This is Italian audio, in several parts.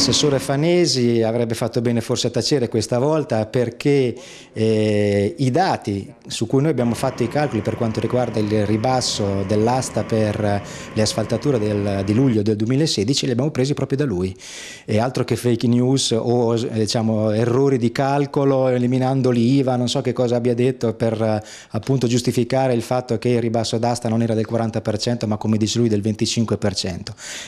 L'assessore Fanesi avrebbe fatto bene forse a tacere questa volta perché eh, i dati su cui noi abbiamo fatto i calcoli per quanto riguarda il ribasso dell'asta per le asfaltature del, di luglio del 2016 li abbiamo presi proprio da lui e altro che fake news o eh, diciamo, errori di calcolo eliminando l'IVA, non so che cosa abbia detto per eh, appunto giustificare il fatto che il ribasso d'asta non era del 40% ma come dice lui del 25%.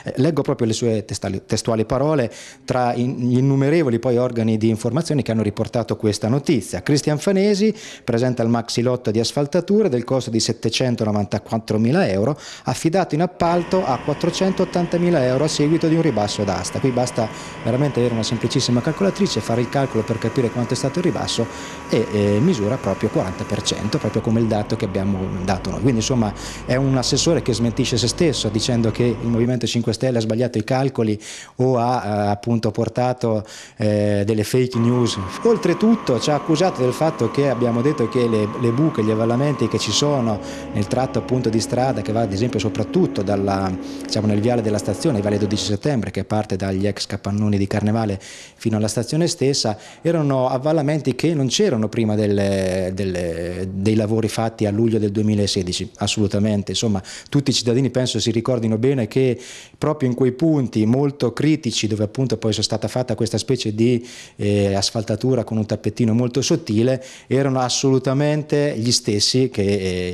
Eh, leggo proprio le sue testali, testuali parole tra gli innumerevoli poi organi di informazione che hanno riportato questa notizia. Cristian Fanesi presenta il maxi lotto di asfaltature del costo di 794 mila euro affidato in appalto a 480 mila euro a seguito di un ribasso d'asta. Qui basta veramente avere una semplicissima calcolatrice, fare il calcolo per capire quanto è stato il ribasso e eh, misura proprio 40%, proprio come il dato che abbiamo dato noi. Quindi insomma è un assessore che smentisce se stesso dicendo che il Movimento 5 Stelle ha sbagliato i calcoli o ha eh, appunto portato eh, delle fake news. Oltretutto ci ha accusato del fatto che abbiamo detto che le, le buche, gli avvallamenti che ci sono nel tratto appunto di strada che va ad esempio soprattutto dalla, diciamo, nel viale della stazione, il viale 12 settembre che parte dagli ex capannoni di Carnevale fino alla stazione stessa, erano avvallamenti che non c'erano prima delle, delle, dei lavori fatti a luglio del 2016, assolutamente. Insomma, tutti i cittadini penso si ricordino bene che proprio in quei punti molto critici dove appunto poi sono stata fatta questa specie di eh, asfaltatura con un tappettino molto sottile, erano assolutamente gli stessi che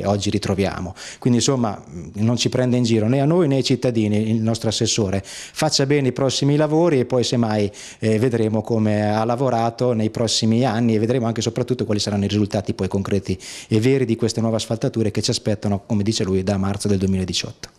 eh, oggi ritroviamo. Quindi insomma mm, non ci prende in giro né a noi né ai cittadini il nostro assessore. Faccia bene i prossimi lavori e poi semmai eh, vedremo come ha lavorato nei prossimi anni e vedremo anche soprattutto quali saranno i risultati poi concreti e veri di queste nuove asfaltature che ci aspettano, come dice lui, da marzo del 2018.